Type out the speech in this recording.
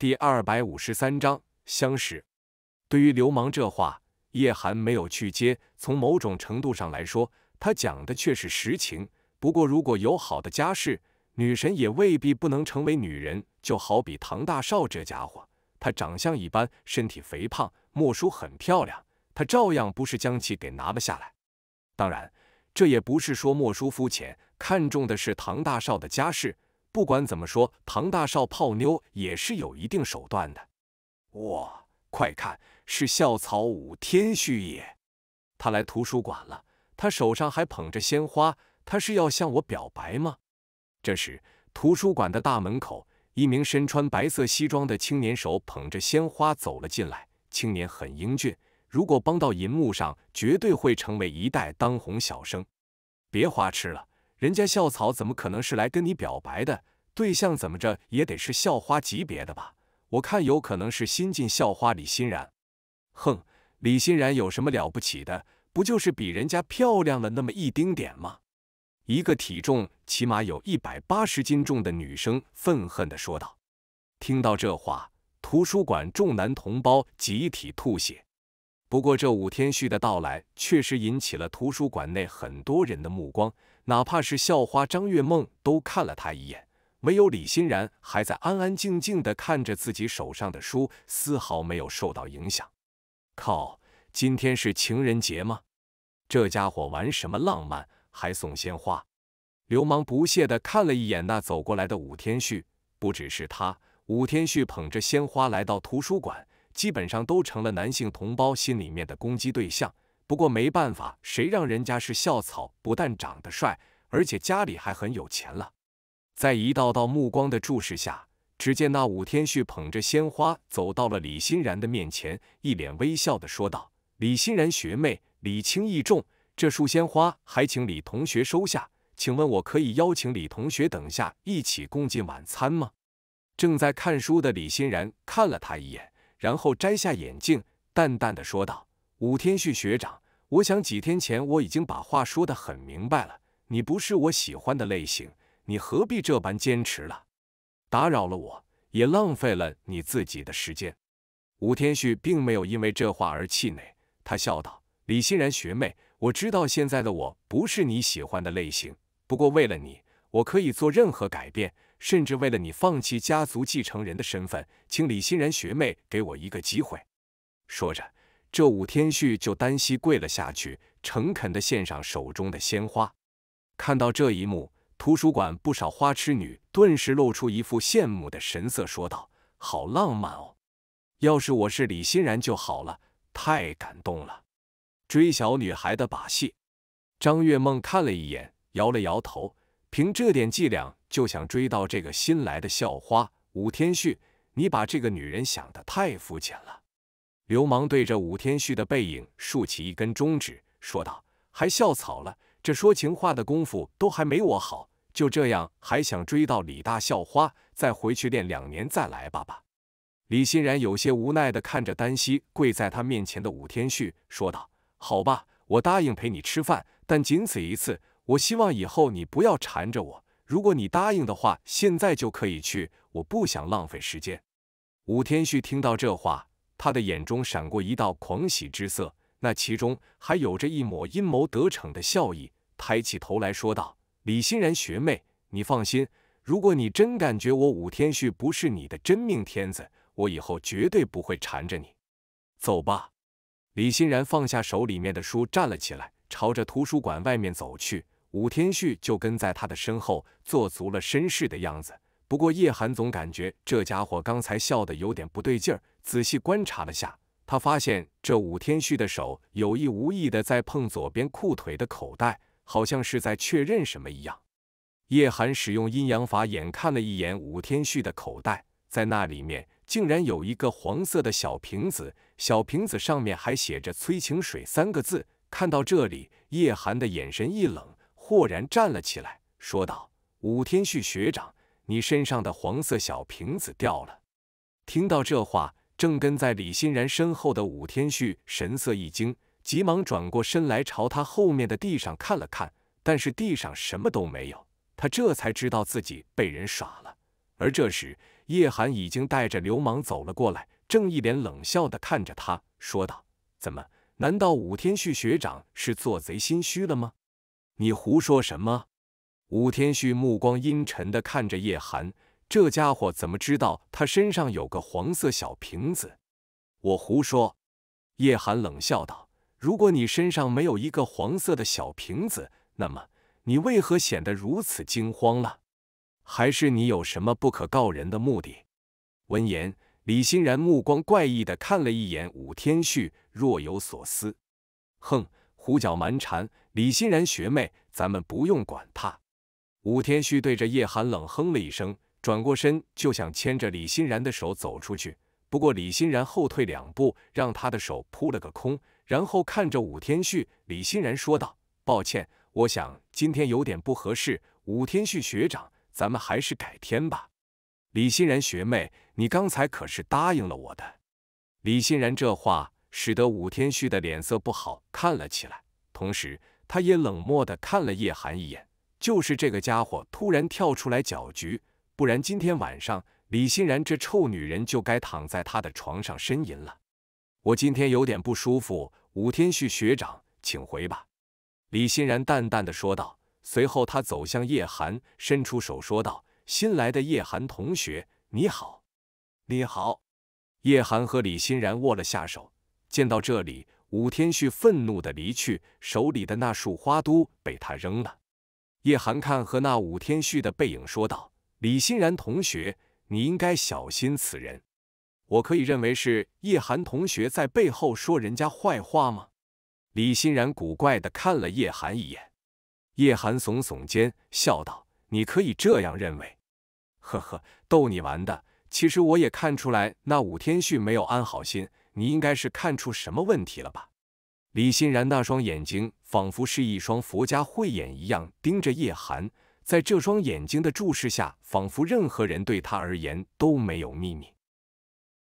第二百五十三章相识。对于流氓这话，叶寒没有去接。从某种程度上来说，他讲的却是实情。不过，如果有好的家世，女神也未必不能成为女人。就好比唐大少这家伙，他长相一般，身体肥胖，莫叔很漂亮，他照样不是将其给拿了下来。当然，这也不是说莫叔肤浅，看中的是唐大少的家世。不管怎么说，唐大少泡妞也是有一定手段的。哇，快看，是校草武天旭也，他来图书馆了，他手上还捧着鲜花，他是要向我表白吗？这时，图书馆的大门口，一名身穿白色西装的青年手捧着鲜花走了进来，青年很英俊，如果帮到银幕上，绝对会成为一代当红小生。别花痴了。人家校草怎么可能是来跟你表白的？对象怎么着也得是校花级别的吧？我看有可能是新晋校花李欣然。哼，李欣然有什么了不起的？不就是比人家漂亮了那么一丁点吗？一个体重起码有一百八十斤重的女生愤恨地说道。听到这话，图书馆众男同胞集体吐血。不过，这武天旭的到来确实引起了图书馆内很多人的目光，哪怕是校花张月梦都看了他一眼。唯有李欣然还在安安静静地看着自己手上的书，丝毫没有受到影响。靠，今天是情人节吗？这家伙玩什么浪漫，还送鲜花？流氓不屑地看了一眼那走过来的武天旭。不只是他，武天旭捧着鲜花来到图书馆。基本上都成了男性同胞心里面的攻击对象。不过没办法，谁让人家是校草？不但长得帅，而且家里还很有钱了。在一道道目光的注视下，只见那武天旭捧着鲜花走到了李欣然的面前，一脸微笑的说道：“李欣然学妹，礼轻意重，这束鲜花还请李同学收下。请问我可以邀请李同学等下一起共进晚餐吗？”正在看书的李欣然看了他一眼。然后摘下眼镜，淡淡的说道：“武天旭学长，我想几天前我已经把话说得很明白了，你不是我喜欢的类型，你何必这般坚持了？打扰了，我也浪费了你自己的时间。”武天旭并没有因为这话而气馁，他笑道：“李欣然学妹，我知道现在的我不是你喜欢的类型，不过为了你，我可以做任何改变。”甚至为了你放弃家族继承人的身份，请李欣然学妹给我一个机会。说着，这武天旭就单膝跪了下去，诚恳地献上手中的鲜花。看到这一幕，图书馆不少花痴女顿时露出一副羡慕的神色，说道：“好浪漫哦，要是我是李欣然就好了，太感动了，追小女孩的把戏。”张月梦看了一眼，摇了摇头，凭这点伎俩。就想追到这个新来的校花武天旭，你把这个女人想的太肤浅了。刘氓对着武天旭的背影竖起一根中指，说道：“还校草了，这说情话的功夫都还没我好，就这样还想追到李大校花，再回去练两年再来吧吧。”李欣然有些无奈的看着单膝跪在他面前的武天旭，说道：“好吧，我答应陪你吃饭，但仅此一次，我希望以后你不要缠着我。”如果你答应的话，现在就可以去。我不想浪费时间。武天旭听到这话，他的眼中闪过一道狂喜之色，那其中还有着一抹阴谋得逞的笑意，抬起头来说道：“李欣然学妹，你放心，如果你真感觉我武天旭不是你的真命天子，我以后绝对不会缠着你。走吧。”李欣然放下手里面的书，站了起来，朝着图书馆外面走去。武天旭就跟在他的身后，做足了绅士的样子。不过叶寒总感觉这家伙刚才笑得有点不对劲儿。仔细观察了下，他发现这武天旭的手有意无意的在碰左边裤腿的口袋，好像是在确认什么一样。叶寒使用阴阳法眼看了一眼武天旭的口袋，在那里面竟然有一个黄色的小瓶子，小瓶子上面还写着“催情水”三个字。看到这里，叶寒的眼神一冷。豁然站了起来，说道：“武天旭学长，你身上的黄色小瓶子掉了。”听到这话，正跟在李欣然身后的武天旭神色一惊，急忙转过身来朝他后面的地上看了看，但是地上什么都没有，他这才知道自己被人耍了。而这时，叶寒已经带着流氓走了过来，正一脸冷笑的看着他，说道：“怎么？难道武天旭学长是做贼心虚了吗？”你胡说什么？武天旭目光阴沉地看着叶寒，这家伙怎么知道他身上有个黄色小瓶子？我胡说！叶寒冷笑道：“如果你身上没有一个黄色的小瓶子，那么你为何显得如此惊慌了？还是你有什么不可告人的目的？”闻言，李欣然目光怪异地看了一眼武天旭，若有所思。哼，胡搅蛮缠！李欣然学妹，咱们不用管他。武天旭对着叶寒冷哼了一声，转过身就想牵着李欣然的手走出去。不过李欣然后退两步，让他的手扑了个空，然后看着武天旭，李欣然说道：“抱歉，我想今天有点不合适，武天旭学长，咱们还是改天吧。”李欣然学妹，你刚才可是答应了我的。李欣然这话使得武天旭的脸色不好看了起来，同时。他也冷漠的看了叶寒一眼，就是这个家伙突然跳出来搅局，不然今天晚上李欣然这臭女人就该躺在他的床上呻吟了。我今天有点不舒服，武天旭学长，请回吧。李欣然淡淡的说道，随后他走向叶寒，伸出手说道：“新来的叶寒同学，你好。”“你好。”叶寒和李欣然握了下手，见到这里。武天旭愤怒的离去，手里的那束花都被他扔了。叶寒看和那武天旭的背影说道：“李欣然同学，你应该小心此人。我可以认为是叶寒同学在背后说人家坏话吗？”李欣然古怪的看了叶寒一眼，叶寒耸耸肩，笑道：“你可以这样认为。呵呵，逗你玩的。其实我也看出来，那武天旭没有安好心。”你应该是看出什么问题了吧？李欣然那双眼睛仿佛是一双佛家慧眼一样盯着叶寒，在这双眼睛的注视下，仿佛任何人对他而言都没有秘密。